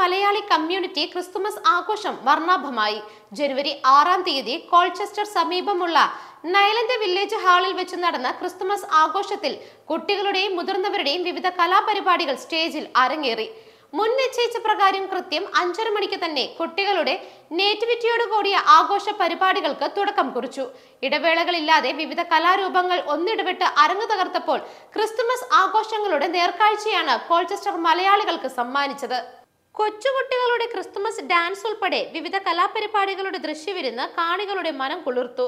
Malayali community Christmas ആഘോഷം വർണ്ണാഭമായി ജനുവരി ആറാം തീയതി കോൾച്ചെസ്റ്റർ സമീപമുള്ള നൈലൻഡ് വില്ലേജ് ഹാളിൽ വെച്ച് നടന്ന ക്രിസ്തുമസ് ആഘോഷത്തിൽ കുട്ടികളുടെയും മുതിർന്നവരുടെയും വിവിധ കലാപരിപാടികൾ സ്റ്റേജിൽ അരങ്ങേറി മുൻ നിശ്ചയിച്ച പ്രകാരം കൃത്യം അഞ്ചര മണിക്ക് തന്നെ കുട്ടികളുടെ നേറ്റിവിറ്റിയോട് കൂടിയ ആഘോഷ പരിപാടികൾക്ക് തുടക്കം കുറിച്ചു ഇടവേളകളില്ലാതെ വിവിധ കലാരൂപങ്ങൾ ഒന്നിടവിട്ട് അരങ്ങു തകർത്തപ്പോൾ ക്രിസ്തുമസ് ആഘോഷങ്ങളുടെ നേർക്കാഴ്ചയാണ് കോൾച്ചസ്റ്റർ മലയാളികൾക്ക് സമ്മാനിച്ചത് കൊച്ചുകുട്ടികളുടെ ക്രിസ്തുമസ് ഡാൻസ് ഉൾപ്പെടെ വിവിധ കലാപരിപാടികളുടെ ദൃശ്യവിരുന്ന് കാണികളുടെ മനം കുളിർത്തു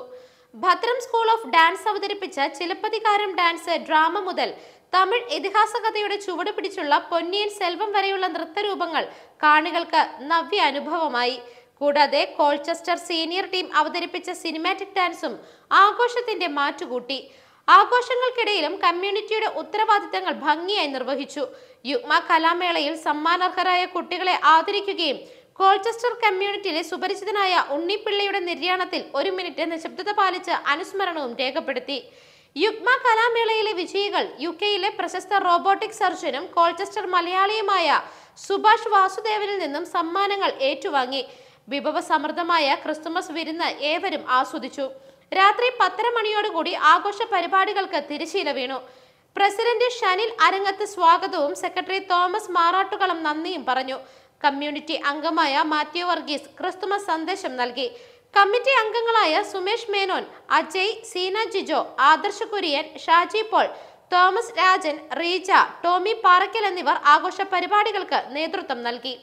ഭദ്രം സ്കൂൾ ഓഫ് ഡാൻസ് അവതരിപ്പിച്ച ചിലപ്പതികാരം ഡാൻസ് ഡ്രാമ മുതൽ തമിഴ് ഇതിഹാസ കഥയുടെ ചുവട് പിടിച്ചുള്ള പൊന്നിയൻ സെൽവം വരെയുള്ള നൃത്തരൂപങ്ങൾ കാണികൾക്ക് നവ്യ അനുഭവമായി കൂടാതെ കോൾചസ്റ്റർ സീനിയർ ടീം അവതരിപ്പിച്ച സിനിമാറ്റിക് ഡാൻസും ആഘോഷത്തിന്റെ മാറ്റുകൂട്ടി ആഘോഷങ്ങൾക്കിടയിലും കമ്മ്യൂണിറ്റിയുടെ ഉത്തരവാദിത്തങ്ങൾ ഭംഗിയായി നിർവഹിച്ചു യുഗ്മ കലാമേളയിൽ സമ്മാനർഹരായ കുട്ടികളെ ആദരിക്കുകയും കോൾചസ്റ്റർ കമ്മ്യൂണിറ്റിയിലെ സുപരിചിതനായ ഉണ്ണിപ്പിള്ളയുടെ നിര്യാണത്തിൽ ഒരു മിനിറ്റ് നിശബ്ദത പാലിച്ച് അനുസ്മരണവും രേഖപ്പെടുത്തി യുഗ്മ കലാമേളയിലെ വിജയികൾ യു കെയിലെ പ്രശസ്ത റോബോട്ടിക് സർജനും കോൾചസ്റ്റർ മലയാളിയുമായ സുഭാഷ് വാസുദേവനിൽ നിന്നും സമ്മാനങ്ങൾ ഏറ്റുവാങ്ങി വിഭവസമൃദ്ധമായ ക്രിസ്തുമസ് വിരുന്ന് ഏവരും ആസ്വദിച്ചു രാത്രി പത്തര മണിയോടുകൂടി ആഘോഷ പരിപാടികൾക്ക് തിരശീല വീണു പ്രസിഡന്റ് ഷനിൽ അരങ്ങത്ത് സ്വാഗതവും സെക്രട്ടറി തോമസ് മാറാട്ടുകളം നന്ദിയും പറഞ്ഞു കമ്മ്യൂണിറ്റി അംഗമായ മാത്യു വർഗീസ് ക്രിസ്തുമസ് സന്ദേശം നൽകി കമ്മിറ്റി അംഗങ്ങളായ സുമേഷ് മേനോൻ അജയ് സീന ജിജോ ആദർശ കുര്യൻ ഷാജി പോൾ തോമസ് രാജൻ റീജ ടോമി പാറക്കൽ എന്നിവർ ആഘോഷ പരിപാടികൾക്ക് നേതൃത്വം നൽകി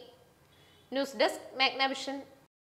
ന്യൂസ് ഡെസ്ക് മാഗ്നവിഷൻ